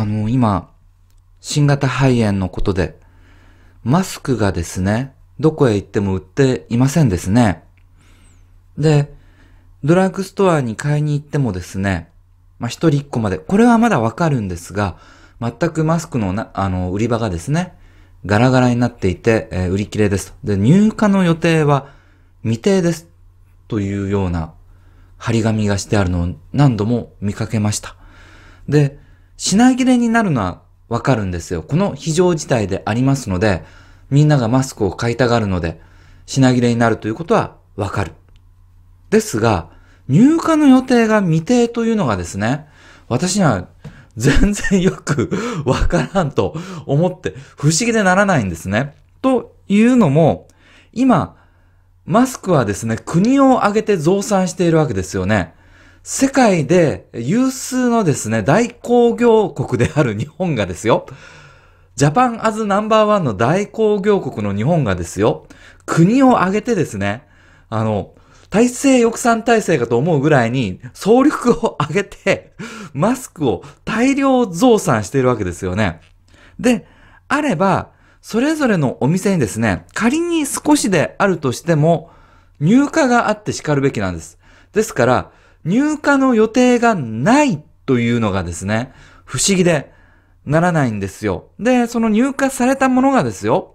あの、今、新型肺炎のことで、マスクがですね、どこへ行っても売っていませんですね。で、ドラッグストアに買いに行ってもですね、まあ、一人一個まで、これはまだわかるんですが、全くマスクのな、あの、売り場がですね、ガラガラになっていて、えー、売り切れですで、入荷の予定は未定です。というような張り紙がしてあるのを何度も見かけました。で、品切れになるのはわかるんですよ。この非常事態でありますので、みんながマスクを買いたがるので、品切れになるということはわかる。ですが、入荷の予定が未定というのがですね、私には全然よくわからんと思って不思議でならないんですね。というのも、今、マスクはですね、国を挙げて増産しているわけですよね。世界で有数のですね、大工業国である日本がですよ、ジャパンアズナンバーワンの大工業国の日本がですよ、国を挙げてですね、あの、体制抑散体制かと思うぐらいに、総力を挙げて、マスクを大量増産しているわけですよね。で、あれば、それぞれのお店にですね、仮に少しであるとしても、入荷があって叱るべきなんです。ですから、入荷の予定がないというのがですね、不思議でならないんですよ。で、その入荷されたものがですよ、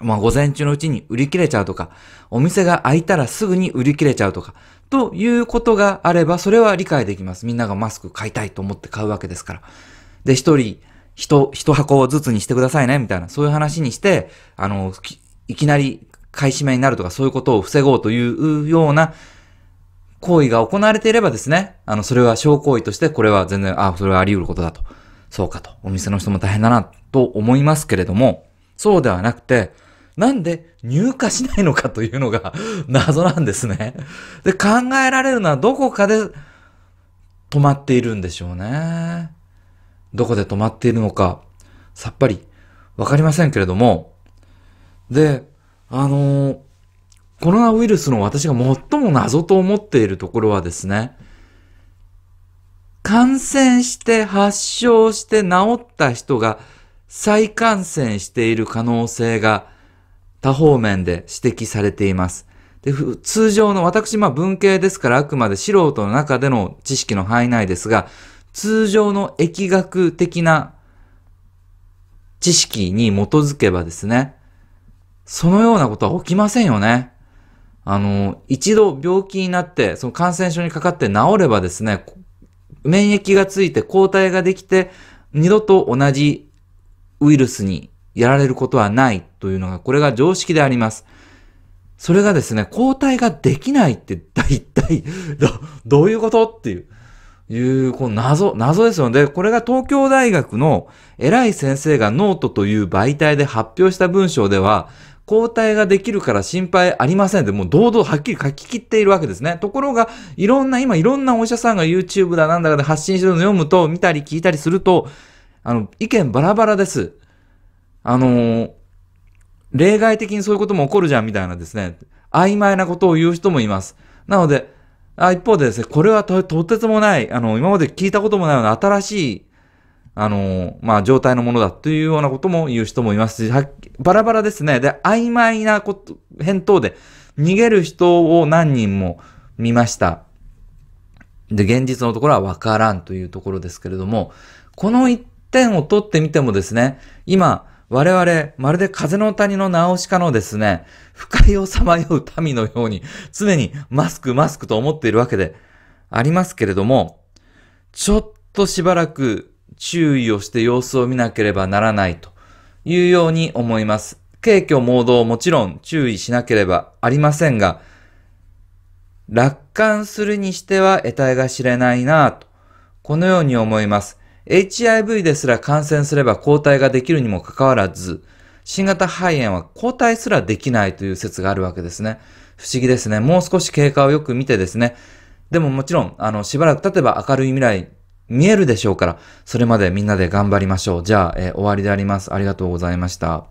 まあ午前中のうちに売り切れちゃうとか、お店が開いたらすぐに売り切れちゃうとか、ということがあれば、それは理解できます。みんながマスク買いたいと思って買うわけですから。で、一人、一、一箱ずつにしてくださいね、みたいな、そういう話にして、あの、いきなり買い占めになるとか、そういうことを防ごうというような行為が行われていればですね、あの、それは小行為として、これは全然、あ、それはあり得ることだと。そうかと。お店の人も大変だな、と思いますけれども、そうではなくて、なんで入荷しないのかというのが 謎なんですね。で、考えられるのはどこかで止まっているんでしょうね。どこで止まっているのか、さっぱりわかりませんけれども。で、あのーコロナウイルスの私が最も謎と思っているところはですね、感染して発症して治った人が再感染している可能性が多方面で指摘されています。で通常の私、まあ文系ですからあくまで素人の中での知識の範囲内ですが、通常の疫学的な知識に基づけばですね、そのようなことは起きませんよね。あの、一度病気になって、その感染症にかかって治ればですね、免疫がついて抗体ができて、二度と同じウイルスにやられることはないというのが、これが常識であります。それがですね、抗体ができないって大体、ど、どういうことっていう、いう、この謎、謎ですので、これが東京大学の偉い先生がノートという媒体で発表した文章では、抗体ができるから心配ありませんって、もう堂々はっきり書ききっているわけですね。ところが、いろんな、今いろんなお医者さんが YouTube だなんだかで発信してるのを読むと、見たり聞いたりすると、あの、意見バラバラです。あのー、例外的にそういうことも起こるじゃんみたいなですね、曖昧なことを言う人もいます。なので、あ一方でですね、これはと、とてつもない、あの、今まで聞いたこともないような新しいあの、まあ、状態のものだというようなことも言う人もいますし、バラバラですね。で、曖昧なこと、返答で逃げる人を何人も見ました。で、現実のところはわからんというところですけれども、この一点を取ってみてもですね、今、我々、まるで風の谷の直しかのですね、不快をさまよう民のように、常にマスクマスクと思っているわけでありますけれども、ちょっとしばらく注意をして様子を見なければならないというように思います。軽挙盲導もちろん注意しなければありませんが、楽観するにしては得体が知れないなぁと、このように思います。HIV ですら感染すれば抗体ができるにもかかわらず、新型肺炎は抗体すらできないという説があるわけですね。不思議ですね。もう少し経過をよく見てですね。でももちろん、あの、しばらく経てば明るい未来見えるでしょうから、それまでみんなで頑張りましょう。じゃあ、えー、終わりであります。ありがとうございました。